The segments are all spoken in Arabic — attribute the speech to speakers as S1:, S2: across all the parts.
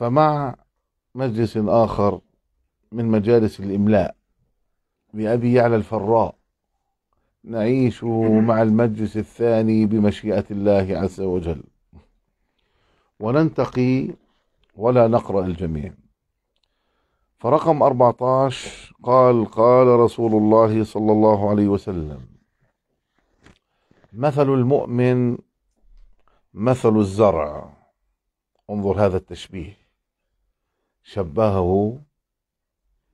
S1: فمع مجلس آخر من مجالس الإملاء بأبي يعلى الفراء نعيش مع المجلس الثاني بمشيئة الله عز وجل وننتقي ولا نقرأ الجميع فرقم 14 قال قال رسول الله صلى الله عليه وسلم مثل المؤمن مثل الزرع انظر هذا التشبيه شبهه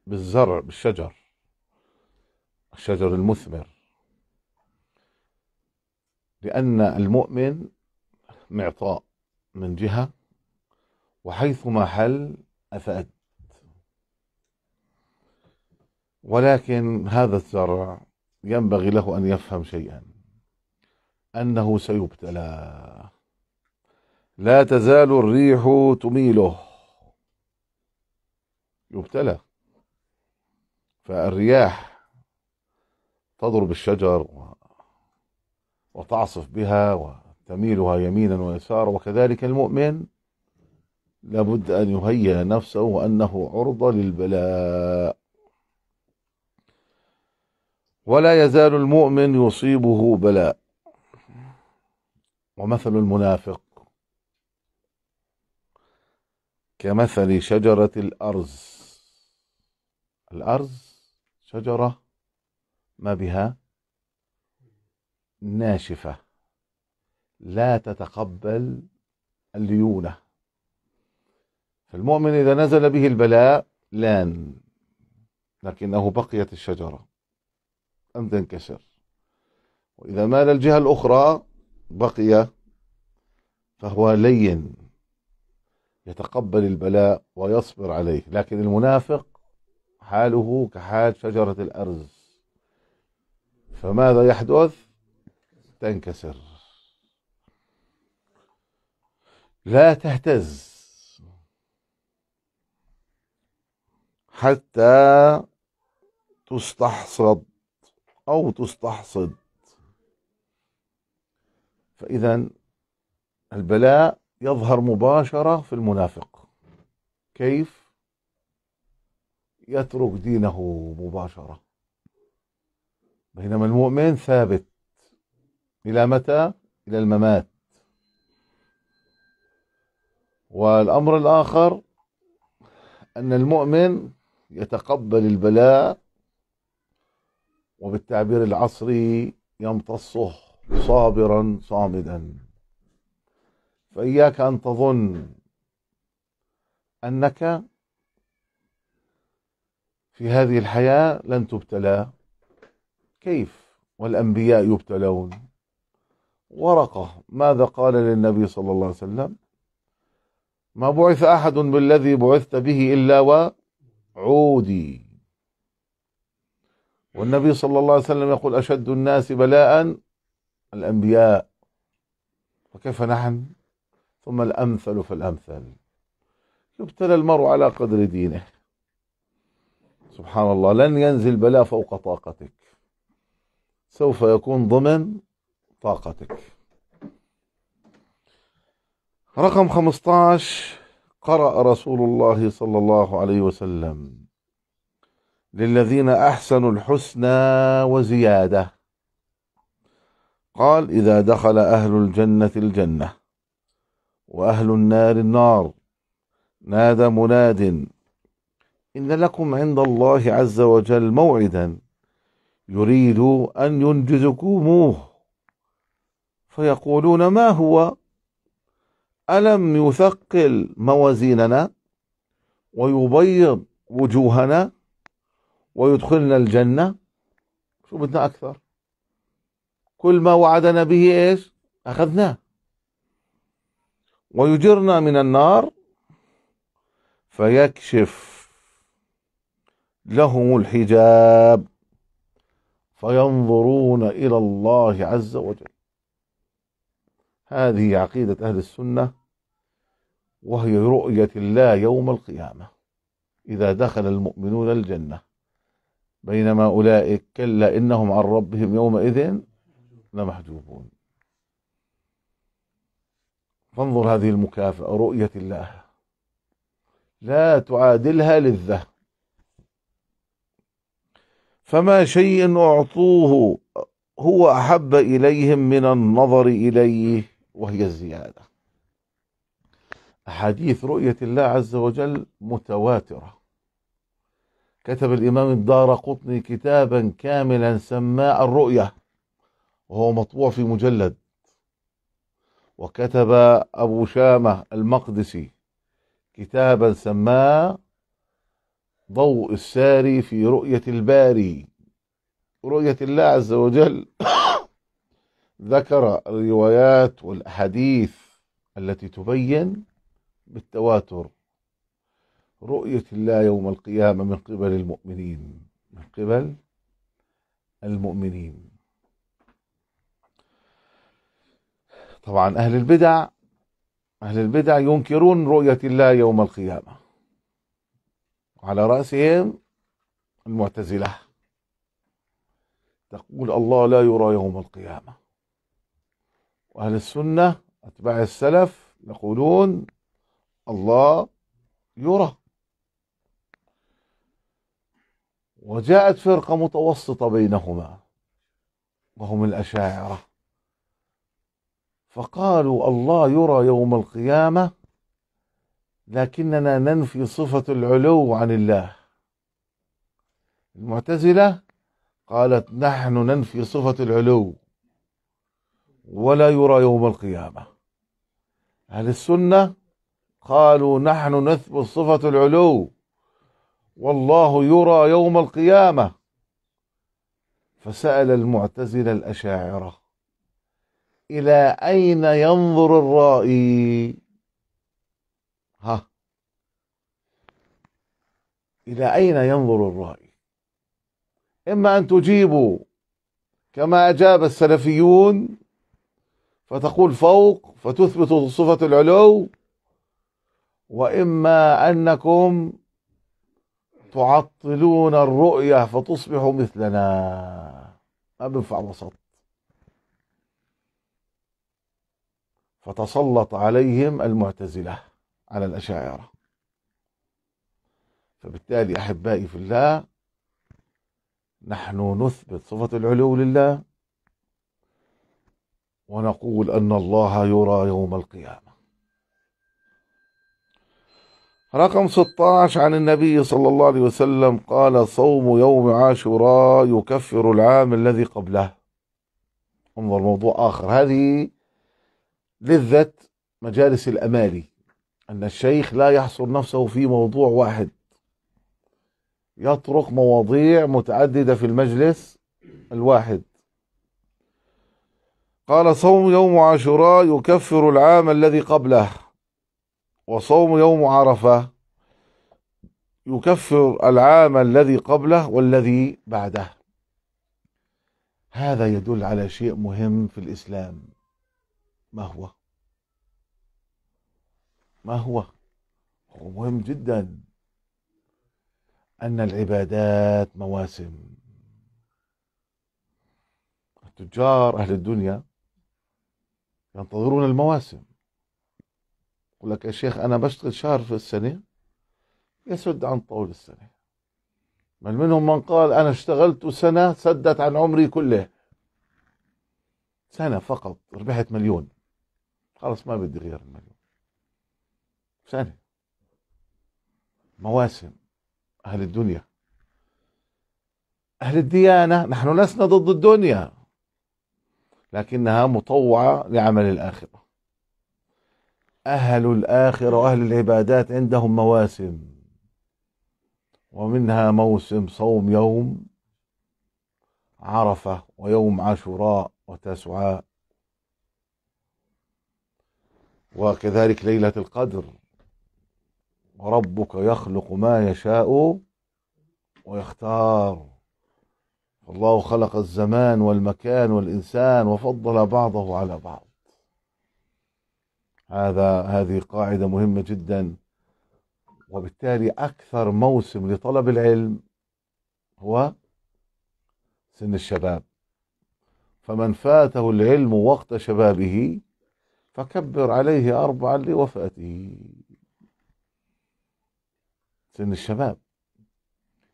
S1: بالزرع بالشجر الشجر المثمر لأن المؤمن معطاء من جهة وحيثما حل أفأد ولكن هذا الزرع ينبغي له أن يفهم شيئا أنه سيبتلى لا تزال الريح تميله يبتلى فالرياح تضرب الشجر وتعصف بها وتميلها يمينا ويسارا وكذلك المؤمن لابد أن يهيئ نفسه وأنه عرضة للبلاء ولا يزال المؤمن يصيبه بلاء ومثل المنافق كمثل شجرة الأرز الأرز شجرة ما بها ناشفة لا تتقبل الليونة فالمؤمن إذا نزل به البلاء لان لكنه بقيت الشجرة لم تنكسر وإذا مال الجهة الأخرى بقي فهو لين يتقبل البلاء ويصبر عليه لكن المنافق حاله كحال شجرة الأرز فماذا يحدث تنكسر لا تهتز حتى تستحصد أو تستحصد فإذا البلاء يظهر مباشرة في المنافق كيف يترك دينه مباشرة بينما المؤمن ثابت إلى متى؟ إلى الممات والأمر الآخر أن المؤمن يتقبل البلاء وبالتعبير العصري يمتصه صابرا صامدا فإياك أن تظن أنك في هذه الحياة لن تبتلى كيف والأنبياء يبتلون ورقة ماذا قال للنبي صلى الله عليه وسلم ما بعث أحد بالذي بعثت به إلا وعودي والنبي صلى الله عليه وسلم يقول أشد الناس بلاء الأنبياء وكيف نحن ثم الأمثل فالأمثل يبتلى المرء على قدر دينه سبحان الله لن ينزل بلاء فوق طاقتك سوف يكون ضمن طاقتك رقم 15 قرأ رسول الله صلى الله عليه وسلم للذين أحسنوا الحسنى وزيادة قال إذا دخل أهل الجنة الجنة وأهل النار النار نادى مناد إن لكم عند الله عز وجل موعدا يريد أن ينجزكموه فيقولون ما هو ألم يثقل موازيننا ويبيض وجوهنا ويدخلنا الجنة شو بدنا أكثر كل ما وعدنا به إيش أخذناه ويجرنا من النار فيكشف لهم الحجاب فينظرون إلى الله عز وجل هذه عقيدة أهل السنة وهي رؤية الله يوم القيامة إذا دخل المؤمنون الجنة بينما أولئك كلا إنهم عن ربهم يومئذ لمحجوبون فانظر هذه المكافأة رؤية الله لا تعادلها للذهب فما شيء أعطوه هو أحب إليهم من النظر إليه وهي الزيادة أحاديث رؤية الله عز وجل متواترة كتب الإمام الدار قطني كتابا كاملا سماء الرؤية وهو مطبوع في مجلد وكتب أبو شامة المقدسي كتابا سماه ضوء الساري في رؤية الباري رؤية الله عز وجل ذكر الروايات والأحاديث التي تبين بالتواتر رؤية الله يوم القيامة من قبل المؤمنين من قبل المؤمنين طبعا أهل البدع أهل البدع ينكرون رؤية الله يوم القيامة على رأسهم المعتزلة تقول الله لا يرى يوم القيامة وأهل السنة أتباع السلف يقولون الله يرى وجاءت فرقة متوسطة بينهما وهم الأشاعرة فقالوا الله يرى يوم القيامة لكننا ننفي صفة العلو عن الله المعتزلة قالت نحن ننفي صفة العلو ولا يرى يوم القيامة أهل السنة قالوا نحن نثبت صفة العلو والله يرى يوم القيامة فسأل المعتزلة الأشاعرة إلى أين ينظر الرائي إلى أين ينظر الرأي إما أن تجيبوا كما أجاب السلفيون فتقول فوق فتثبت صفة العلو وإما أنكم تعطلون الرؤية فتصبحوا مثلنا ما بنفع وسط فتسلط عليهم المعتزلة على الأشاعرة فبالتالي أحبائي في الله نحن نثبت صفة العلو لله ونقول أن الله يرى يوم القيامة رقم 16 عن النبي صلى الله عليه وسلم قال صوم يوم عاشوراء يكفر العام الذي قبله انظر موضوع آخر هذه لذة مجالس الأمالي أن الشيخ لا يحصر نفسه في موضوع واحد يطرق مواضيع متعددة في المجلس الواحد قال صوم يوم عاشوراء يكفر العام الذي قبله وصوم يوم عرفة يكفر العام الذي قبله والذي بعده هذا يدل على شيء مهم في الإسلام ما هو ما هو هو مهم جدا أن العبادات مواسم التجار أهل الدنيا ينتظرون المواسم يقول لك يا شيخ أنا بشتغل شهر في السنة يسد عن طول السنة بل من منهم من قال أنا اشتغلت سنة سدت عن عمري كله سنة فقط ربحت مليون خلص ما بدي غير المليون سنة مواسم أهل الدنيا أهل الديانة نحن لسنا ضد الدنيا لكنها مطوعة لعمل الآخرة أهل الآخرة وأهل العبادات عندهم مواسم ومنها موسم صوم يوم عرفة ويوم عاشوراء وتسعاء وكذلك ليلة القدر وربك يخلق ما يشاء ويختار الله خلق الزمان والمكان والإنسان وفضل بعضه على بعض هذا هذه قاعدة مهمة جدا وبالتالي أكثر موسم لطلب العلم هو سن الشباب فمن فاته العلم وقت شبابه فكبر عليه أربعا لوفاته سن الشباب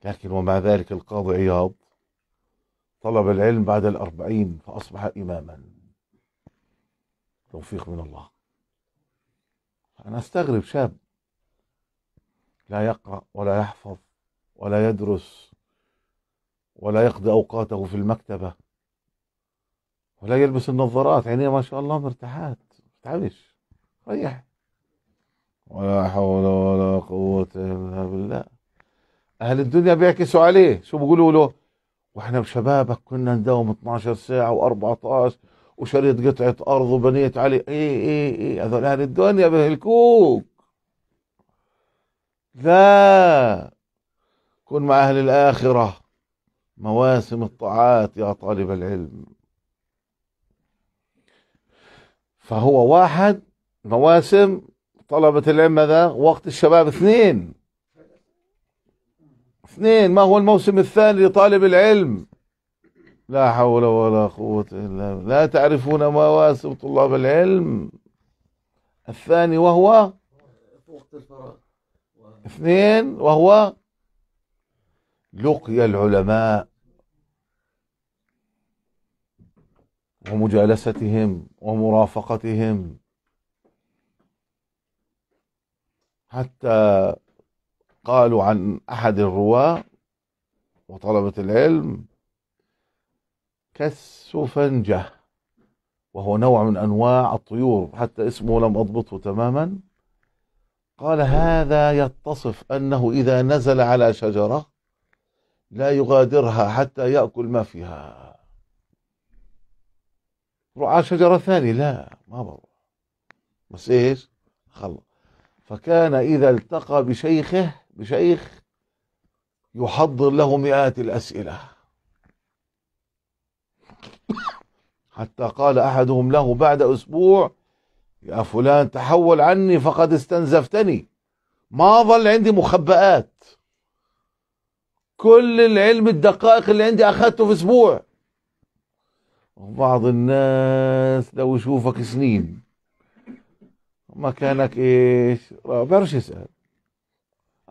S1: لكن ومع ذلك القاضي عياض طلب العلم بعد الأربعين فأصبح إماما توفيق من الله أنا أستغرب شاب لا يقرأ ولا يحفظ ولا يدرس ولا يقضي أوقاته في المكتبة ولا يلبس النظارات عينيه ما شاء الله مرتاحات ما تعبش ريح ولا حول ولا قوة إلا بالله أهل الدنيا بيعكسوا عليه شو بيقولوا له وإحنا بشبابك كنا نداوم 12 ساعة و14 وشريت قطعة أرض وبنيت عليه إيه،, إيه إيه إيه هذول أهل الدنيا بيهلكوك لا كن مع أهل الآخرة مواسم الطاعات يا طالب العلم فهو واحد مواسم طلبة العلم ماذا وقت الشباب اثنين اثنين ما هو الموسم الثاني لطالب العلم لا حول ولا قوة إلا بالله لا تعرفون مواسم طلاب العلم الثاني وهو وقت الفراغ اثنين وهو لقي العلماء ومجالستهم ومرافقتهم حتى قالوا عن أحد الرواة وطلبة العلم كالسفنجة وهو نوع من أنواع الطيور حتى اسمه لم أضبطه تماما قال هذا يتصف أنه إذا نزل على شجرة لا يغادرها حتى يأكل ما فيها رعاة شجرة ثانية لا ما بروح بس إيش خلص فكان إذا التقى بشيخه بشيخ يحضر له مئات الأسئلة حتى قال أحدهم له بعد أسبوع يا فلان تحول عني فقد استنزفتني ما ظل عندي مخبآت كل العلم الدقائق اللي عندي أخذته في أسبوع وبعض الناس لو يشوفك سنين مكانك ايش؟ ما بيعرفش يسال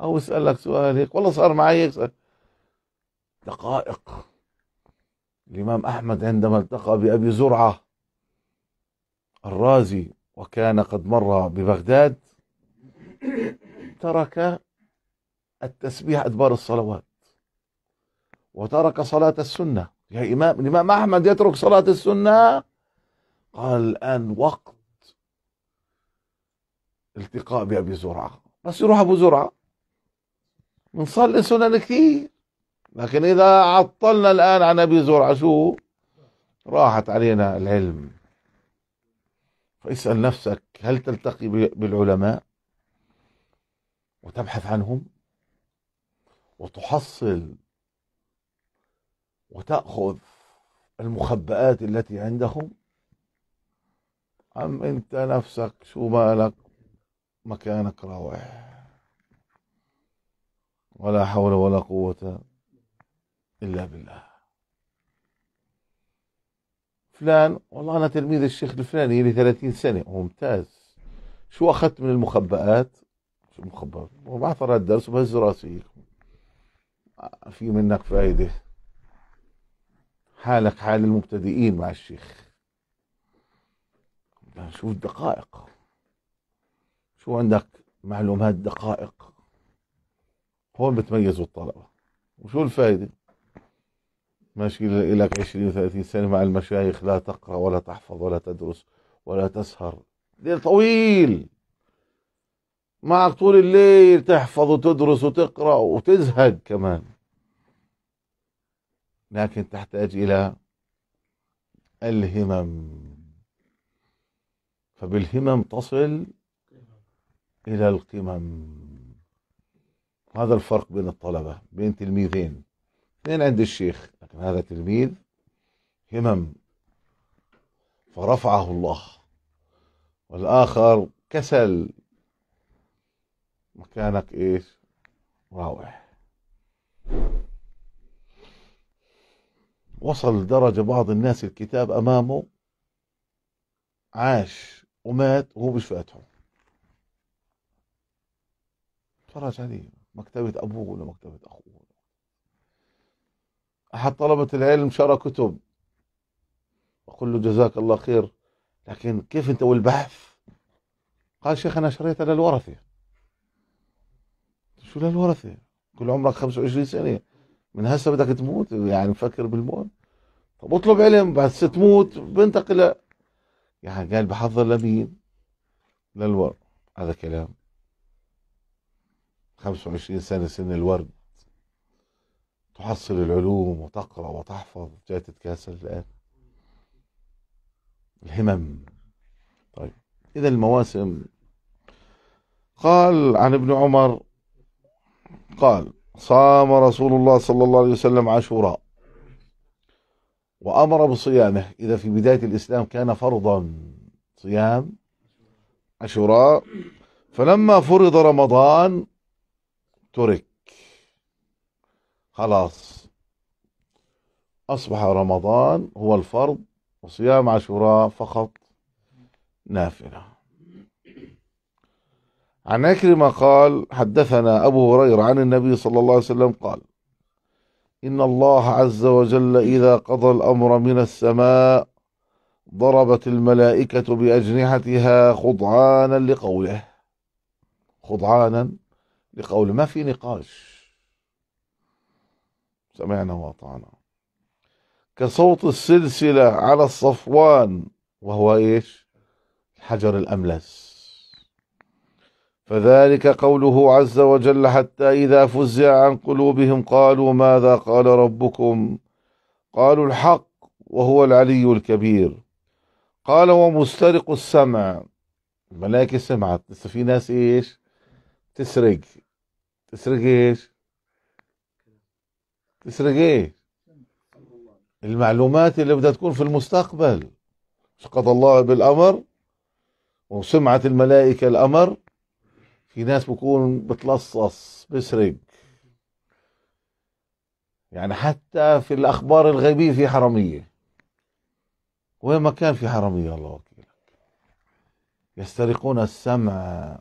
S1: او يسالك سؤال هيك والله صار معي هيك دقائق الامام احمد عندما التقى بابي زرعه الرازي وكان قد مر ببغداد ترك التسبيح ادبار الصلوات وترك صلاه السنه يا امام الامام احمد يترك صلاه السنه قال الان وقت التقاء بأبي زرعة بس يروح أبو زرعة بنصلي سنن كثير لكن إذا عطلنا الآن عن أبي زرعة شو راحت علينا العلم فاسأل نفسك هل تلتقي بالعلماء وتبحث عنهم وتحصل وتأخذ المخبآت التي عندهم أم أنت نفسك شو مالك مكانك روعة ولا حول ولا قوة إلا بالله فلان والله أنا تلميذ الشيخ الفلاني لي 30 سنة ممتاز شو أخذت من المخبئات شو المخبأات وبعثر على الدرس وبهز راسي في منك فائدة حالك حال المبتدئين مع الشيخ شوف الدقائق شو عندك معلومات دقائق هون بتميزوا الطلبة وشو الفائدة ماشي لك 20 30 سنة مع المشايخ لا تقرأ ولا تحفظ ولا تدرس ولا تسهر ليل طويل معك طول الليل تحفظ وتدرس وتقرأ وتزهد كمان لكن تحتاج إلى الهمم فبالهمم تصل إلى القمم هذا الفرق بين الطلبة بين تلميذين اثنين عند الشيخ لكن هذا تلميذ همم فرفعه الله والآخر كسل مكانك إيش راوح وصل درجة بعض الناس الكتاب أمامه عاش ومات وهو مش فاتحه تفرج عليه مكتبة أبوه ولا مكتبة أخوه أحد طلبة العلم شرى كتب أقول له جزاك الله خير لكن كيف أنت والبحث قال شيخ أنا شريتها للورثة شو للورثة كل عمرك 25 سنة من هسه بدك تموت يعني مفكر بالموت طب اطلب علم بس تموت بنتقل يعني قال بحضر لمين للورث هذا كلام 25 سنة سن الورد تحصل العلوم وتقرأ وتحفظ جاي تتكاسل الآن الهمم طيب إذا المواسم قال عن ابن عمر قال صام رسول الله صلى الله عليه وسلم عاشوراء وأمر بصيامه إذا في بداية الإسلام كان فرضا صيام عاشوراء فلما فرض رمضان ترك خلاص أصبح رمضان هو الفرض وصيام عاشوراء فقط نافلة عن عكرمة قال حدثنا أبو هريرة عن النبي صلى الله عليه وسلم قال إن الله عز وجل إذا قضى الأمر من السماء ضربت الملائكة بأجنحتها خضعانا لقوله خضعانا لقوله ما في نقاش سمعنا واطعنا كصوت السلسلة على الصفوان وهو إيش الحجر الأملس فذلك قوله عز وجل حتى إذا فزع عن قلوبهم قالوا ماذا قال ربكم قالوا الحق وهو العلي الكبير قال ومسترق السمع الملائكة سمعت لسه في ناس إيش تسرق تسرقيش تسرق ايش المعلومات اللي بدها تكون في المستقبل سقط قضى الله بالامر وسمعت الملائكه الامر في ناس بكون بتلصص بسرق يعني حتى في الاخبار الغيبيه في حراميه وين ما كان في حراميه الله وكيلك يسترقون السمع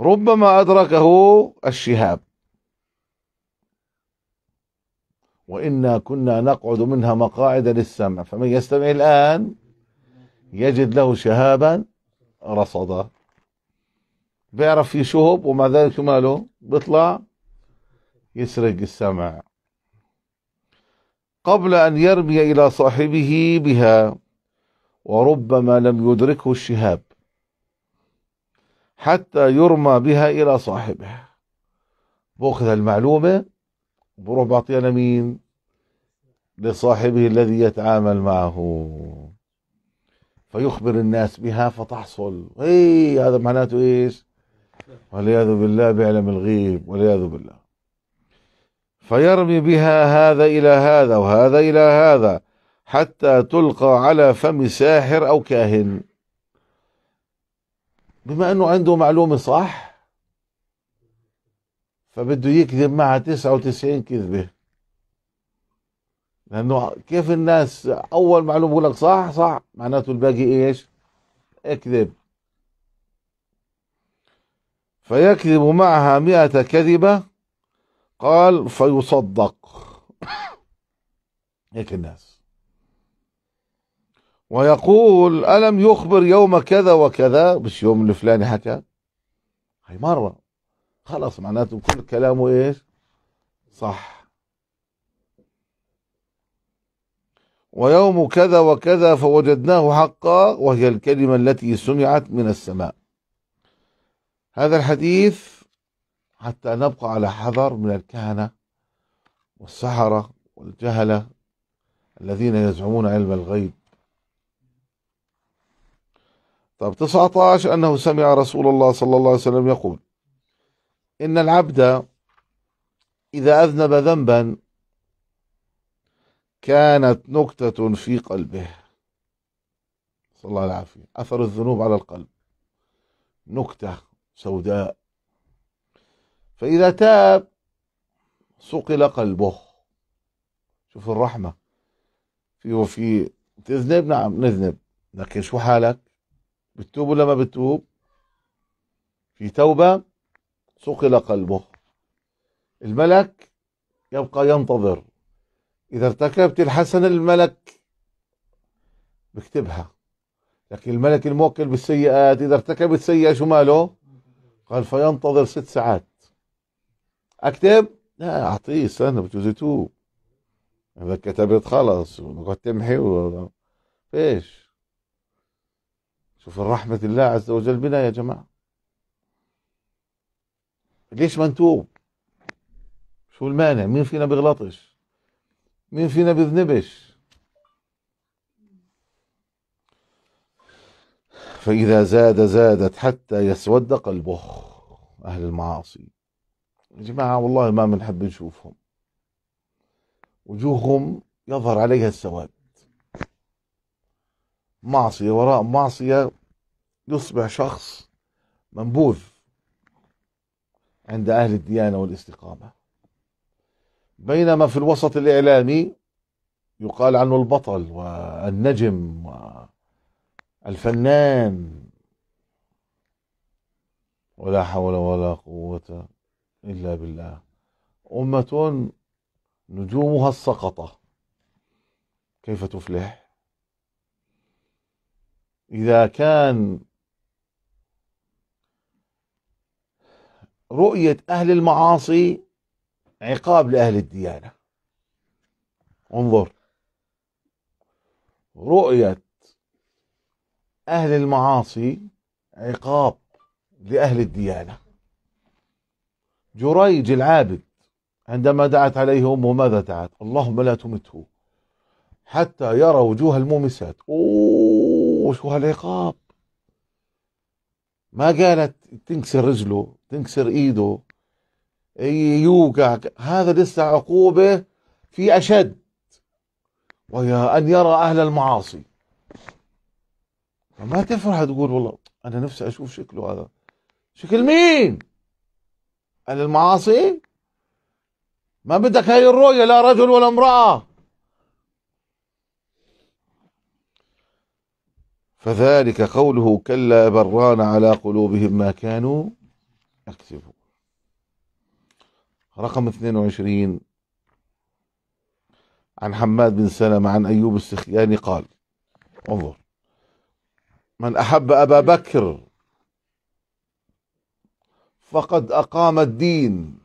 S1: ربما أدركه الشهاب وإنا كنا نقعد منها مقاعد للسمع فمن يستمع الآن يجد له شهابا رصدا بيعرف في شهب ومع ذلك ماله بيطلع يسرق السمع قبل أن يرمي إلى صاحبه بها وربما لم يدركه الشهاب حتى يرمى بها إلى صاحبه باخذ المعلومة بروح بعطيها لمين لصاحبه الذي يتعامل معه فيخبر الناس بها فتحصل هي هذا معناته ايش والعياذ بالله بيعلم الغيب والعياذ بالله فيرمي بها هذا إلى هذا وهذا إلى هذا حتى تلقى على فم ساحر أو كاهن بما انه عنده معلومة صح فبده يكذب معها 99 كذبة لانه كيف الناس اول معلومة بقول لك صح صح معناته الباقي ايش اكذب فيكذب معها مئة كذبة قال فيصدق هيك الناس ويقول ألم يخبر يوم كذا وكذا مش يوم الفلاني حكى هي مرة خلاص معناته كل كلامه إيش صح ويوم كذا وكذا فوجدناه حقا وهي الكلمة التي سمعت من السماء هذا الحديث حتى نبقى على حذر من الكهنة والسحرة والجهلة الذين يزعمون علم الغيب طب 19 أنه سمع رسول الله صلى الله عليه وسلم يقول إن العبد إذا أذنب ذنبا كانت نكتة في قلبه صلى الله العافية أثر الذنوب على القلب نكتة سوداء فإذا تاب سقل قلبه شوف الرحمة في وفي تذنب نعم نذنب لكن شو حالك بتتوب ولا ما بتتوب في توبة صقل قلبه الملك يبقى ينتظر إذا ارتكبت الحسنة الملك بكتبها لكن الملك الموكل بالسيئات إذا ارتكبت سيئة شو ماله قال فينتظر ست ساعات أكتب لا أعطيه سنة بجوز يتوب إذا كتبت خلص ونقعد تمحي و إيش شوف رحمة الله عز وجل بنا يا جماعة ليش ما نتوب شو المانع مين فينا بيغلطش مين فينا بيذنبش فإذا زاد زادت حتى يسود قلبه أهل المعاصي يا جماعة والله ما بنحب نشوفهم وجوههم يظهر عليها السواد معصية وراء معصية يصبح شخص منبوذ عند أهل الديانة والاستقامة بينما في الوسط الإعلامي يقال عنه البطل والنجم والفنان ولا حول ولا قوة إلا بالله أمة نجومها السقطة كيف تفلح إذا كان رؤية أهل المعاصي عقاب لأهل الديانة انظر رؤية أهل المعاصي عقاب لأهل الديانة جريج العابد عندما دعت عليه أمه ماذا دعت اللهم لا تمته حتى يرى وجوه المومسات أوه شو هالعقاب ما قالت تنكسر رجله تنكسر ايده يوقع هذا لسه عقوبة في أشد ويا أن يرى أهل المعاصي فما تفرح تقول والله أنا نفسي أشوف شكله هذا شكل مين أهل المعاصي ما بدك هاي الرؤية لا رجل ولا امرأة فذلك قوله كلا بران على قلوبهم ما كانوا يكسبون رقم 22 عن حماد بن سلمة عن أيوب السخياني قال انظر من أحب أبا بكر فقد أقام الدين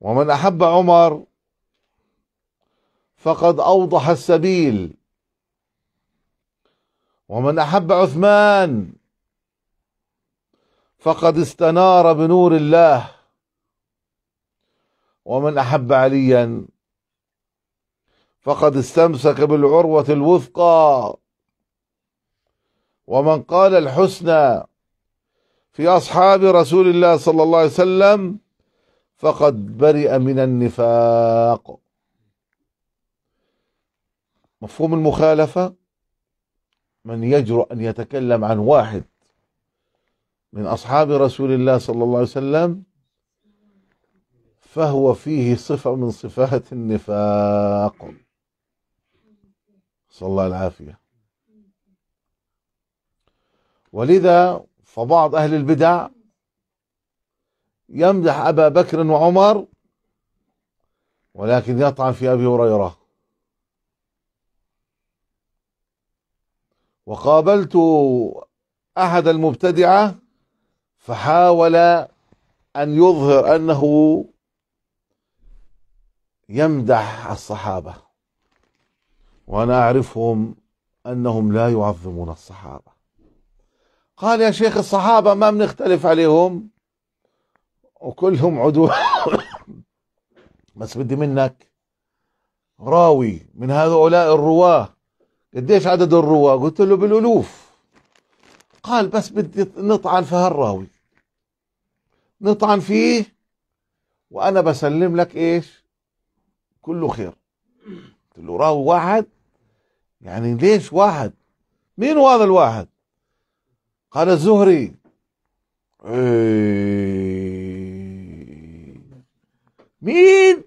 S1: ومن أحب عمر فقد أوضح السبيل ومن أحب عثمان فقد استنار بنور الله ومن أحب عليا فقد استمسك بالعروة الوثقى ومن قال الحسنى في أصحاب رسول الله صلى الله عليه وسلم فقد برئ من النفاق مفهوم المخالفة من يجرؤ أن يتكلم عن واحد من أصحاب رسول الله صلى الله عليه وسلم فهو فيه صفة من صفات النفاق صلى الله العافية ولذا فبعض أهل البدع يمدح أبا بكر وعمر ولكن يطعن في أبي هريرة وقابلت أحد المبتدعة فحاول أن يظهر أنه يمدح الصحابة وأنا أعرفهم أنهم لا يعظمون الصحابة قال يا شيخ الصحابة ما بنختلف عليهم وكلهم عدو بس بدي منك راوي من هؤلاء الرواه قديش عدد الرواة قلت له بالالوف قال بس بدي نطعن في هالراوي نطعن فيه وانا بسلم لك ايش كله خير قلت له راوي واحد يعني ليش واحد مين هو هذا الواحد قال الزهري إيه. مين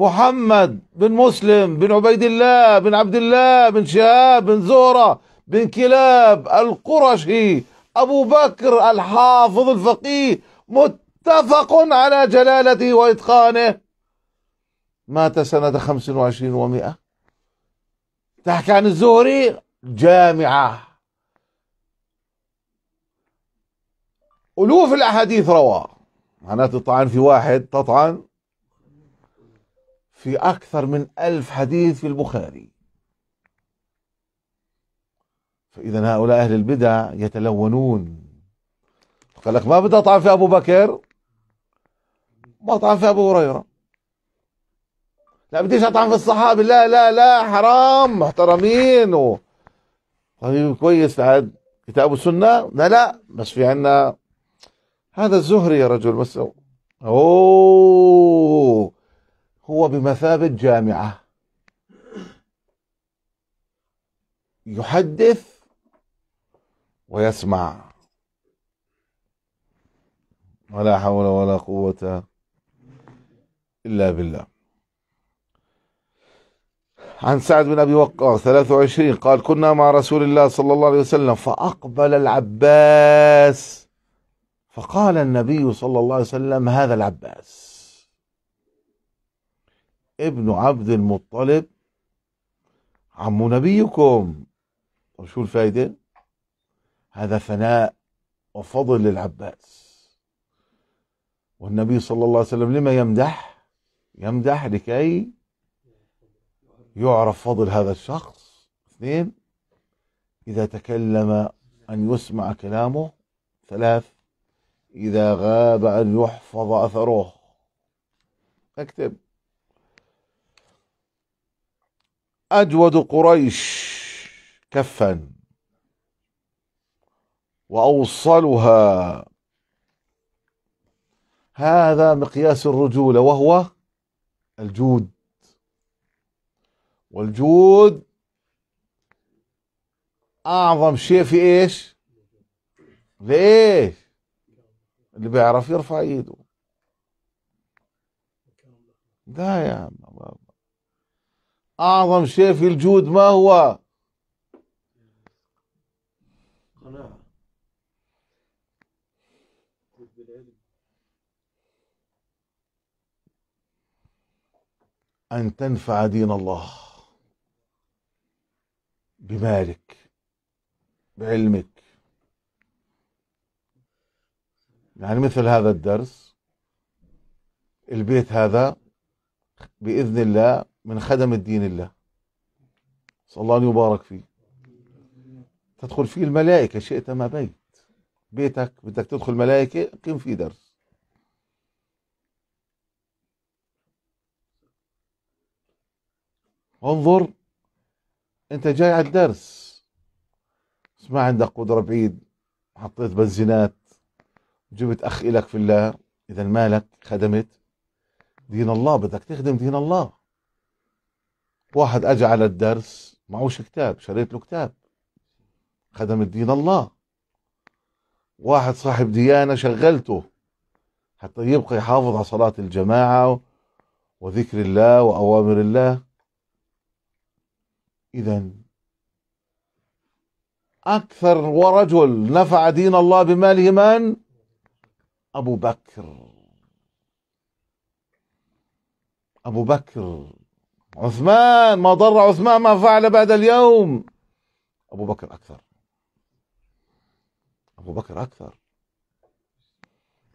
S1: محمد بن مسلم بن عبيد الله بن عبد الله بن شهاب بن زهرة بن كلاب القرشي أبو بكر الحافظ الفقيه متفق على جلالته وإتقانه مات سنة 25 ومئة تحكي عن الزهري جامعة ألوف الأحاديث رواه معناته طعن في واحد تطعن في أكثر من ألف حديث في البخاري فإذا هؤلاء أهل البدع يتلونون قال لك ما بدي أطعن في أبو بكر ما أطعن في أبو هريرة لا بديش أطعن في الصحابة لا لا لا حرام محترمين و... طيب كويس بعد كتاب السنة لا لا بس في عنا هذا الزهري يا رجل بس أوه هو بمثابة جامعة يحدث ويسمع ولا حول ولا قوة إلا بالله عن سعد بن أبي وقاص 23 قال كنا مع رسول الله صلى الله عليه وسلم فأقبل العباس فقال النبي صلى الله عليه وسلم هذا العباس ابن عبد المطلب عم نبيكم وشو الفايدة هذا ثناء وفضل للعباس والنبي صلى الله عليه وسلم لما يمدح يمدح لكي يعرف فضل هذا الشخص اثنين إذا تكلم أن يسمع كلامه ثلاث إذا غاب أن يحفظ أثره اكتب أجود قريش كفا وأوصلها هذا مقياس الرجولة وهو الجود والجود أعظم شيء في إيش في إيش اللي بيعرف يرفع ايده ده يا عم أعظم شيء في الجود ما هو قناعة أن تنفع دين الله بمالك بعلمك يعني مثل هذا الدرس البيت هذا بإذن الله من خدم الدين الله صلى الله عليه يبارك فيه تدخل فيه الملائكة شئت ما بيت بيتك بدك تدخل ملائكة قم فيه درس انظر انت جاي على الدرس بس ما عندك قدرة بعيد حطيت بنزينات جبت أخ إلك في الله إذا مالك خدمت دين الله بدك تخدم دين الله واحد اجى على الدرس معوش كتاب شريت له كتاب خدم الدين الله واحد صاحب ديانة شغلته حتى يبقى يحافظ على صلاة الجماعة وذكر الله وأوامر الله إذا أكثر ورجل نفع دين الله بماله من؟ أبو بكر أبو بكر عثمان ما ضر عثمان ما فعل بعد اليوم أبو بكر أكثر أبو بكر أكثر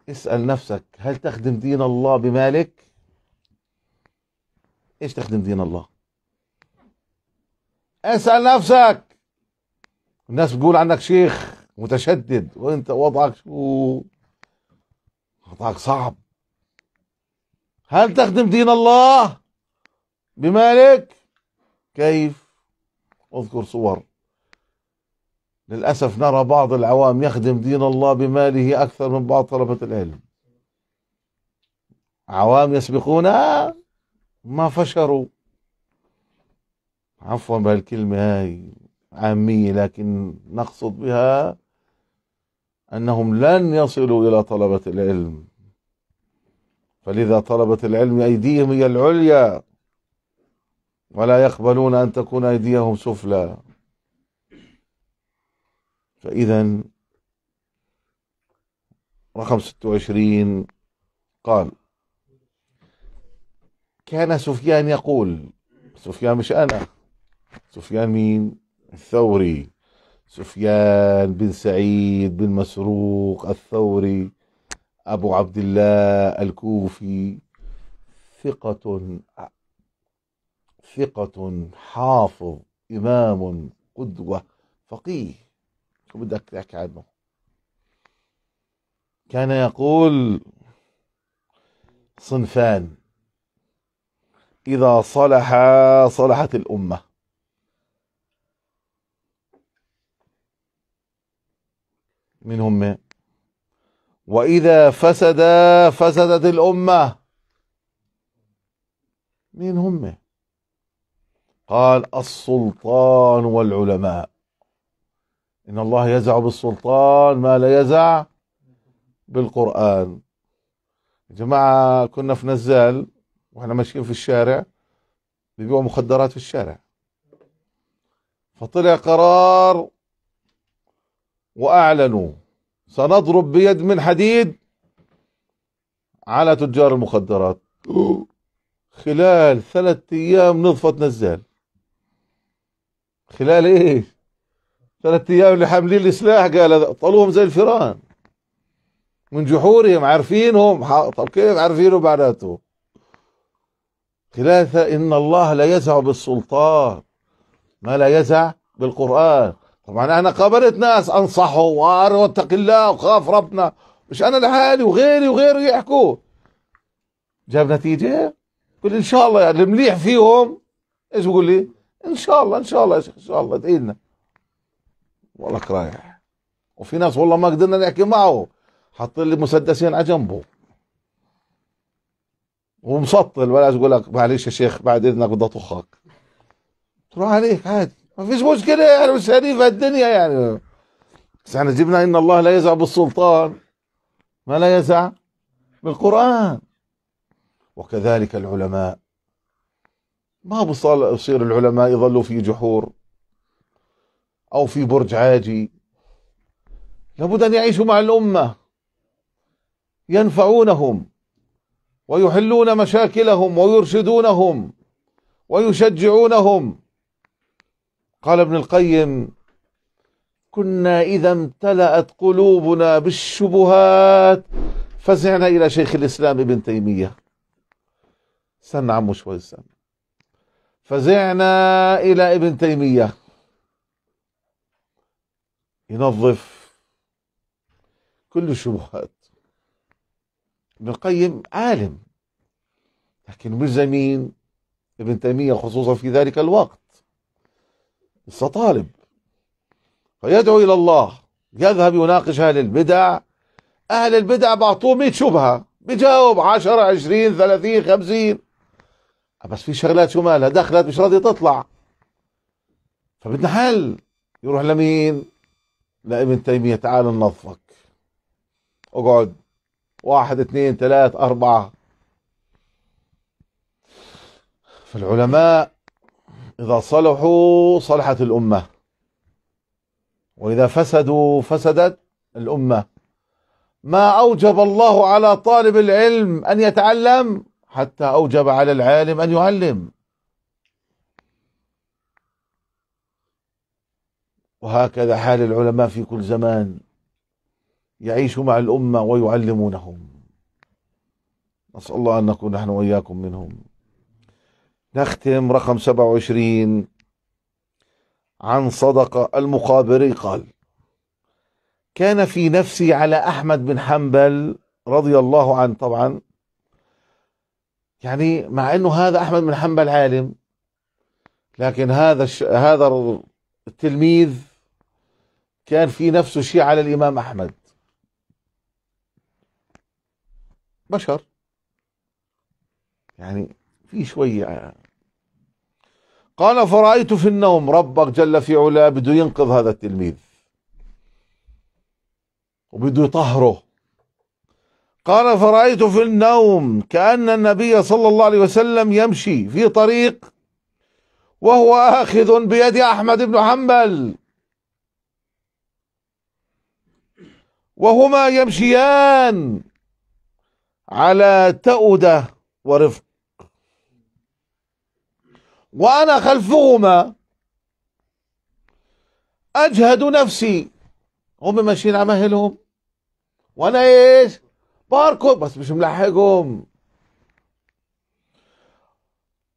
S1: اسأل نفسك هل تخدم دين الله بمالك إيش تخدم دين الله اسأل نفسك الناس بتقول عنك شيخ متشدد وانت وضعك شو وضعك صعب هل تخدم دين الله بمالك كيف اذكر صور للأسف نرى بعض العوام يخدم دين الله بماله أكثر من بعض طلبة العلم عوام يسبقون ما فشروا عفوا بهالكلمة هاي عامية لكن نقصد بها أنهم لن يصلوا إلى طلبة العلم فلذا طلبة العلم أيديهم هي العليا ولا يقبلون أن تكون أيديهم سفلى فإذا رقم 26 قال كان سفيان يقول سفيان مش أنا سفيان مين الثوري سفيان بن سعيد بن مسروق الثوري أبو عبد الله الكوفي ثقة ثقة حافظ إمام قدوة فقيه شو بدك تحكي عنه كان يقول صنفان إذا صلح صلحت الأمة من هم وإذا فسد فسدت الأمة من هم قال السلطان والعلماء إن الله يزع بالسلطان ما لا يزع بالقرآن يا جماعة كنا في نزال وإحنا ماشيين في الشارع بيبيعوا مخدرات في الشارع فطلع قرار وأعلنوا سنضرب بيد من حديد على تجار المخدرات خلال ثلاثة أيام نظفت نزال خلال ايه ثلاثة ايام اللي حاملين السلاح قال طلوهم زي الفيران من جحورهم عارفينهم طب كيف عارفينه معناته ثلاثة إن الله لا يزع بالسلطان ما لا يزع بالقرآن طبعا أنا قابلت ناس أنصحوا وأروا اتق الله وخاف ربنا مش أنا لحالي وغيري وغيري يحكوا جاب نتيجة قل إن شاء الله يعني المليح فيهم إيش بقول لي ان شاء الله ان شاء الله يا شيخ ان شاء الله ادعي لنا ولك رايح وفي ناس والله ما قدرنا نحكي معه حاطين لي مسدسين على جنبه ومسطل ولا يقول لك معلش يا شيخ بعد اذنك بدي اطخك تروح عليك عادي ما فيش مشكله يعني مش في الدنيا يعني بس احنا جبنا ان الله لا يزع بالسلطان ما لا يزع بالقران وكذلك العلماء ما بصال يصير العلماء يظلوا في جحور أو في برج عاجي لابد أن يعيشوا مع الأمة ينفعونهم ويحلون مشاكلهم ويرشدونهم ويشجعونهم قال ابن القيم كنا إذا امتلأت قلوبنا بالشبهات فزعنا إلى شيخ الإسلام ابن تيمية استنى عمو شوي استنى فزعنا إلى ابن تيمية ينظف كل الشبهات ابن القيم عالم لكن مش زمين ابن تيمية خصوصا في ذلك الوقت لسه طالب فيدعو إلى الله يذهب يناقش أهل البدع أهل البدع بعطوه 100 شبهة بجاوب 10 20 30 50 بس في شغلات شو مالها دخلت مش راضيه تطلع فبدنا حل يروح لمين لابن تيمية تعال ننظفك اقعد واحد اثنين ثلاث أربعة فالعلماء إذا صلحوا صلحت الأمة وإذا فسدوا فسدت الأمة ما أوجب الله على طالب العلم أن يتعلم حتى أوجب على العالم أن يعلم وهكذا حال العلماء في كل زمان يعيش مع الأمة ويعلمونهم نسأل الله أن نكون نحن وإياكم منهم نختم رقم 27 عن صدقة المقابري قال كان في نفسي على أحمد بن حنبل رضي الله عنه طبعا يعني مع انه هذا احمد بن حنبل عالم لكن هذا الش... هذا التلميذ كان في نفسه شيء على الامام احمد بشر يعني في شوية قال فرأيت في النوم ربك جل في علاه بده ينقذ هذا التلميذ وبده يطهره قال فرأيت في النوم كأن النبي صلى الله عليه وسلم يمشي في طريق وهو آخذ بيد أحمد بن حنبل وهما يمشيان على تؤدة ورفق وأنا خلفهما أجهد نفسي هم ماشيين على مهلهم وأنا إيش باركود بس مش ملحقهم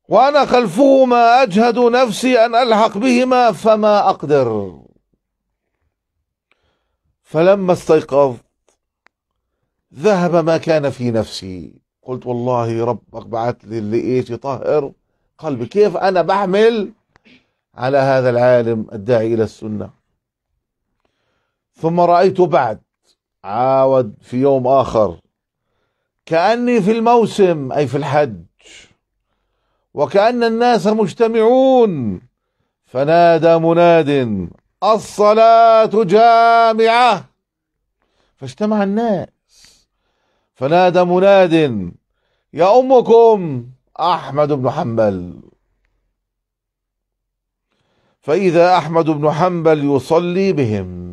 S1: وأنا خلفهما أجهد نفسي أن ألحق بهما فما أقدر فلما استيقظت ذهب ما كان في نفسي قلت والله ربك بعت لي اللي ايش يطهر قلبي كيف أنا بحمل على هذا العالم الداعي إلى السنة ثم رأيت بعد عاود في يوم آخر كأني في الموسم أي في الحج وكأن الناس مجتمعون فنادى مناد الصلاة جامعة فاجتمع الناس فنادى مناد يا أمكم أحمد بن حنبل فإذا أحمد بن حنبل يصلي بهم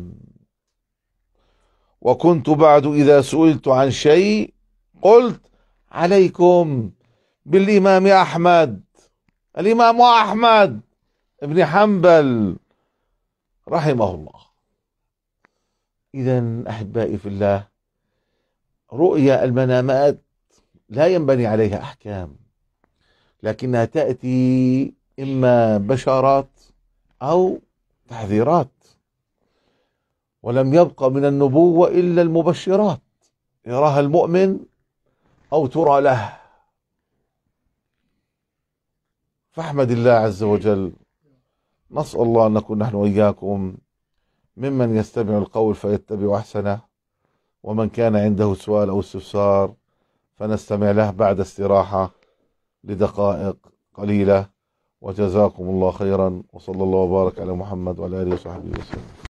S1: وكنت بعد إذا سئلت عن شيء قلت عليكم بالإمام أحمد الإمام أحمد ابن حنبل رحمه الله إذا أحبائي في الله رؤيا المنامات لا ينبني عليها أحكام لكنها تأتي إما بشارات أو تحذيرات ولم يبق من النبوة إلا المبشرات يراها المؤمن أو ترى له فاحمد الله عز وجل نسأل الله أن نكون نحن وإياكم ممن يستمع القول فيتبع أحسنه ومن كان عنده سؤال أو استفسار فنستمع له بعد استراحة لدقائق قليلة وجزاكم الله خيرا وصلى الله وبارك على محمد وعلى آله وصحبه وسلم